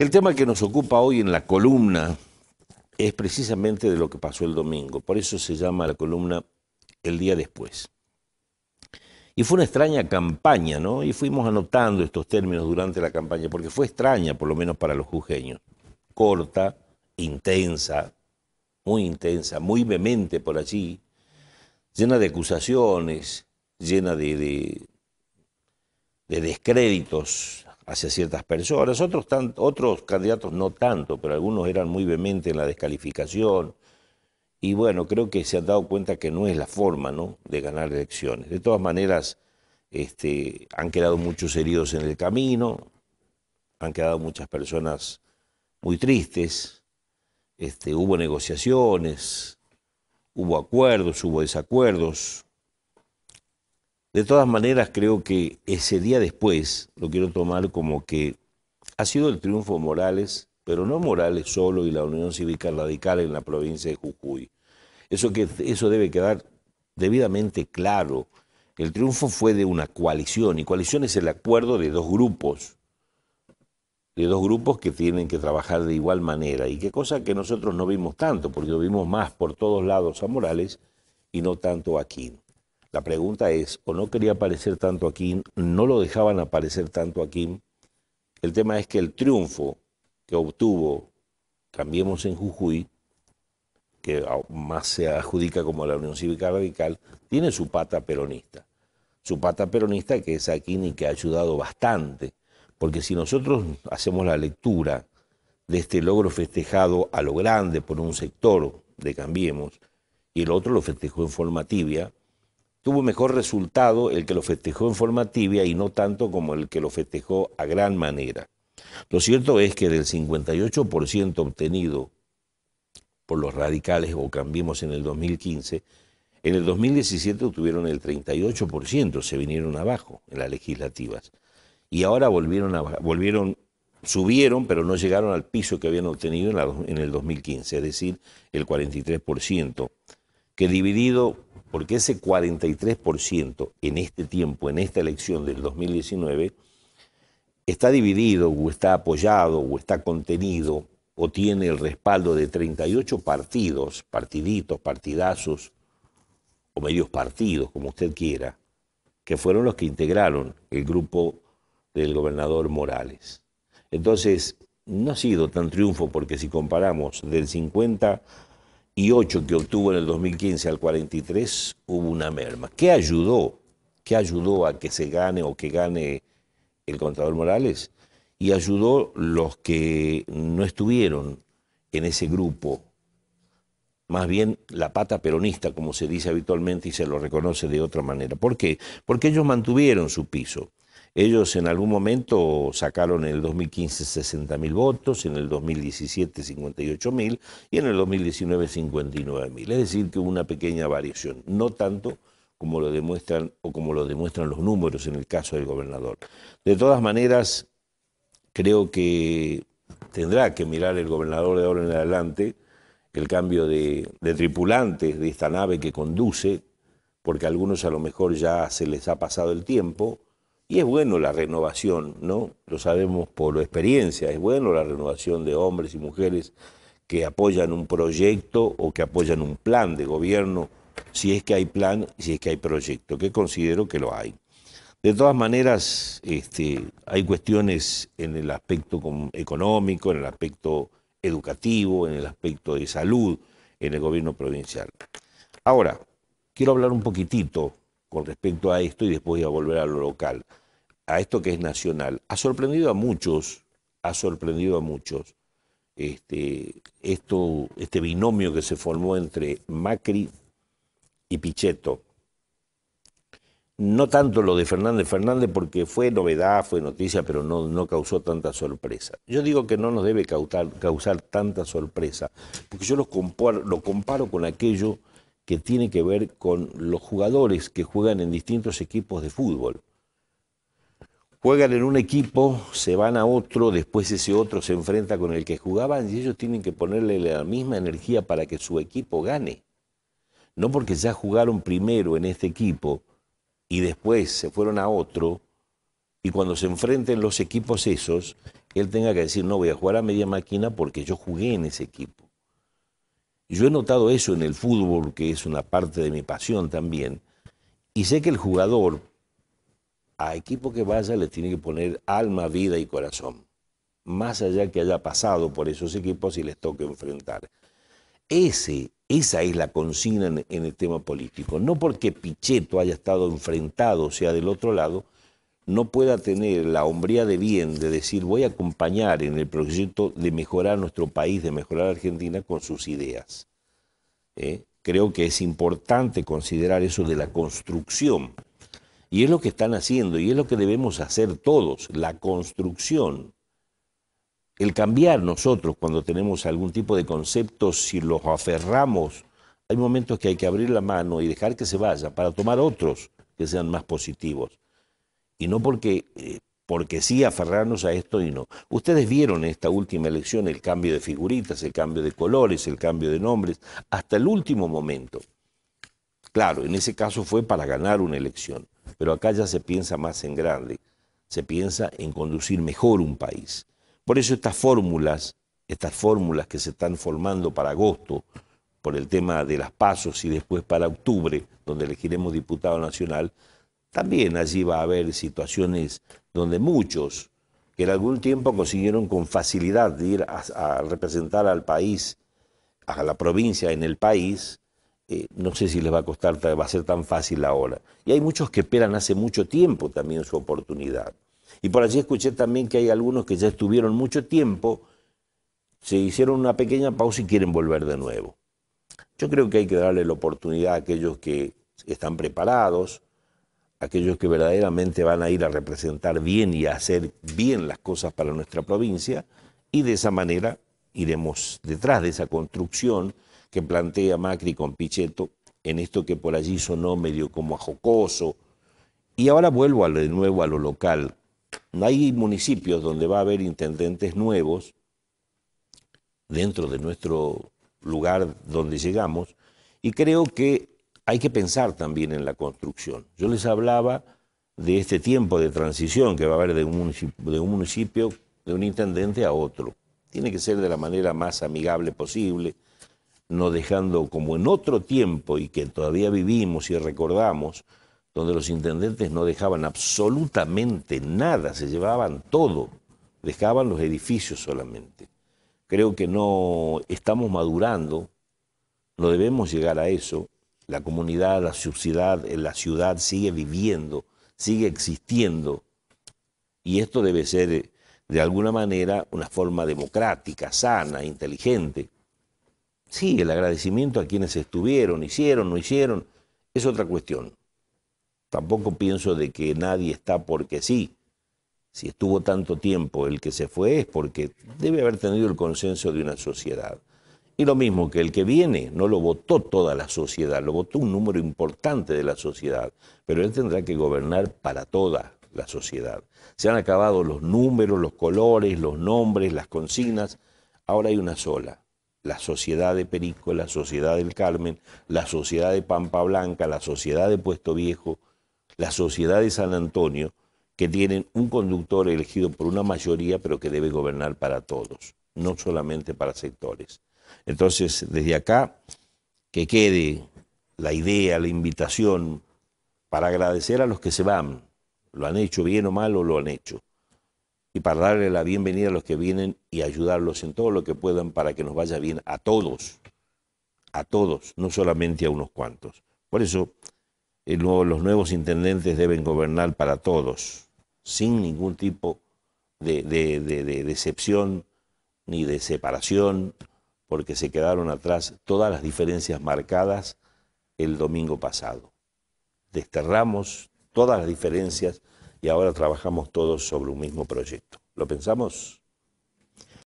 El tema que nos ocupa hoy en la columna es precisamente de lo que pasó el domingo. Por eso se llama la columna El día después. Y fue una extraña campaña, ¿no? Y fuimos anotando estos términos durante la campaña, porque fue extraña, por lo menos para los jujeños. Corta, intensa, muy intensa, muy vehemente por allí, llena de acusaciones, llena de, de descréditos hacia ciertas personas, otros, otros candidatos no tanto, pero algunos eran muy vehementes en la descalificación. Y bueno, creo que se han dado cuenta que no es la forma ¿no? de ganar elecciones. De todas maneras, este, han quedado muchos heridos en el camino, han quedado muchas personas muy tristes, este, hubo negociaciones, hubo acuerdos, hubo desacuerdos, de todas maneras, creo que ese día después lo quiero tomar como que ha sido el triunfo Morales, pero no Morales solo y la Unión Cívica Radical en la provincia de Jujuy. Eso, que, eso debe quedar debidamente claro. El triunfo fue de una coalición, y coalición es el acuerdo de dos grupos, de dos grupos que tienen que trabajar de igual manera, y qué cosa que nosotros no vimos tanto, porque vimos más por todos lados a Morales y no tanto a Quino. La pregunta es, ¿o no quería aparecer tanto a Kim? ¿No lo dejaban aparecer tanto a Kim? El tema es que el triunfo que obtuvo Cambiemos en Jujuy, que más se adjudica como la Unión Cívica Radical, tiene su pata peronista. Su pata peronista que es aquí y que ha ayudado bastante. Porque si nosotros hacemos la lectura de este logro festejado a lo grande por un sector de Cambiemos, y el otro lo festejó en forma tibia, tuvo mejor resultado el que lo festejó en forma tibia y no tanto como el que lo festejó a gran manera. Lo cierto es que del 58% obtenido por los radicales o cambiemos en el 2015, en el 2017 obtuvieron el 38%, se vinieron abajo en las legislativas. Y ahora volvieron, volvieron subieron, pero no llegaron al piso que habían obtenido en, en el 2015, es decir, el 43% que dividido, porque ese 43% en este tiempo, en esta elección del 2019, está dividido o está apoyado o está contenido o tiene el respaldo de 38 partidos, partiditos, partidazos o medios partidos, como usted quiera, que fueron los que integraron el grupo del gobernador Morales. Entonces, no ha sido tan triunfo porque si comparamos del 50 y que obtuvo en el 2015 al 43 hubo una merma. ¿Qué ayudó? ¿Qué ayudó a que se gane o que gane el contador Morales? Y ayudó los que no estuvieron en ese grupo, más bien la pata peronista, como se dice habitualmente y se lo reconoce de otra manera. ¿Por qué? Porque ellos mantuvieron su piso. Ellos en algún momento sacaron en el 2015 60 mil votos, en el 2017 58 mil y en el 2019 59 mil. Es decir, que hubo una pequeña variación, no tanto como lo demuestran o como lo demuestran los números en el caso del gobernador. De todas maneras, creo que tendrá que mirar el gobernador de ahora en adelante el cambio de, de, tripulantes de esta nave que conduce, porque a algunos a lo mejor ya se les ha pasado el tiempo, y es bueno la renovación, ¿no? Lo sabemos por experiencia, es bueno la renovación de hombres y mujeres que apoyan un proyecto o que apoyan un plan de gobierno, si es que hay plan, si es que hay proyecto, que considero que lo hay. De todas maneras, este, hay cuestiones en el aspecto económico, en el aspecto educativo, en el aspecto de salud, en el gobierno provincial. Ahora, quiero hablar un poquitito con respecto a esto y después voy a volver a lo local, a esto que es nacional. Ha sorprendido a muchos, ha sorprendido a muchos este, esto, este binomio que se formó entre Macri y Pichetto. No tanto lo de Fernández Fernández porque fue novedad, fue noticia, pero no, no causó tanta sorpresa. Yo digo que no nos debe causar, causar tanta sorpresa, porque yo lo comparo con aquello que tiene que ver con los jugadores que juegan en distintos equipos de fútbol. Juegan en un equipo, se van a otro, después ese otro se enfrenta con el que jugaban y ellos tienen que ponerle la misma energía para que su equipo gane. No porque ya jugaron primero en este equipo y después se fueron a otro y cuando se enfrenten los equipos esos, él tenga que decir, no voy a jugar a media máquina porque yo jugué en ese equipo. Yo he notado eso en el fútbol, que es una parte de mi pasión también, y sé que el jugador, a equipo que vaya, le tiene que poner alma, vida y corazón, más allá que haya pasado por esos equipos y les toque enfrentar. Ese, esa es la consigna en, el tema político. No porque Pichetto haya estado enfrentado, sea del otro lado, no pueda tener la hombría de bien de decir voy a acompañar en el proyecto de mejorar nuestro país, de mejorar Argentina con sus ideas. ¿Eh? Creo que es importante considerar eso de la construcción. Y es lo que están haciendo y es lo que debemos hacer todos, la construcción. El cambiar nosotros cuando tenemos algún tipo de conceptos, si los aferramos, hay momentos que hay que abrir la mano y dejar que se vaya para tomar otros que sean más positivos y no porque, eh, porque sí aferrarnos a esto y no. Ustedes vieron en esta última elección el cambio de figuritas, el cambio de colores, el cambio de nombres, hasta el último momento. Claro, en ese caso fue para ganar una elección, pero acá ya se piensa más en grande, se piensa en conducir mejor un país. Por eso estas fórmulas, estas fórmulas que se están formando para agosto, por el tema de las pasos y después para octubre, donde elegiremos diputado nacional, también allí va a haber situaciones donde muchos que en algún tiempo consiguieron con facilidad ir a, representar al país, a la provincia en el país, eh, no sé si les va a costar, va a ser tan fácil ahora. Y hay muchos que esperan hace mucho tiempo también su oportunidad. Y por allí escuché también que hay algunos que ya estuvieron mucho tiempo, se hicieron una pequeña pausa y quieren volver de nuevo. Yo creo que hay que darle la oportunidad a aquellos que están preparados, aquellos que verdaderamente van a ir a representar bien y a hacer bien las cosas para nuestra provincia, y de esa manera iremos detrás de esa construcción que plantea Macri con Pichetto en esto que por allí sonó medio como a jocoso. Y ahora vuelvo de nuevo a lo local. Hay municipios donde va a haber intendentes nuevos dentro de nuestro lugar donde llegamos y creo que hay que pensar también en la construcción. Yo les hablaba de este tiempo de transición que va a haber de un municipio, de un, intendente a otro. Tiene que ser de la manera más amigable posible, no dejando como en otro tiempo y que todavía vivimos y recordamos, donde los intendentes no dejaban absolutamente nada, se llevaban todo, dejaban los edificios solamente. Creo que no estamos madurando, no debemos llegar a eso la comunidad, la sociedad, eh, la ciudad sigue viviendo, sigue existiendo. Y esto debe ser, eh, de alguna manera, una forma democrática, sana, inteligente. Sí, el agradecimiento a quienes estuvieron, hicieron, no hicieron, es otra cuestión. Tampoco pienso de que nadie está porque sí. Si estuvo tanto tiempo el que se fue es porque debe haber tenido el consenso de una sociedad. Y lo mismo que el que viene no lo votó toda la sociedad, lo votó un número importante de la sociedad, pero él tendrá que gobernar para toda la sociedad. Se han acabado los números, los colores, los nombres, las consignas. Ahora hay una sola, la sociedad de Perico, la sociedad del Carmen, la sociedad de Pampa Blanca, la sociedad de Puesto Viejo, la sociedad de San Antonio, que tienen un conductor elegido por una mayoría, pero que debe gobernar para todos, no solamente para sectores. Entonces, desde acá, que quede la idea, la invitación para agradecer a los que se van, lo han hecho bien o mal o lo han hecho, y para darle la bienvenida a los que vienen y ayudarlos en todo lo que puedan para que nos vaya bien a todos, a todos, no solamente a unos cuantos. Por eso, los nuevos intendentes deben gobernar para todos, sin ningún tipo de decepción ni de separación porque se quedaron atrás todas las diferencias marcadas el domingo pasado. Desterramos todas las diferencias y ahora trabajamos todos sobre un mismo proyecto. ¿Lo pensamos?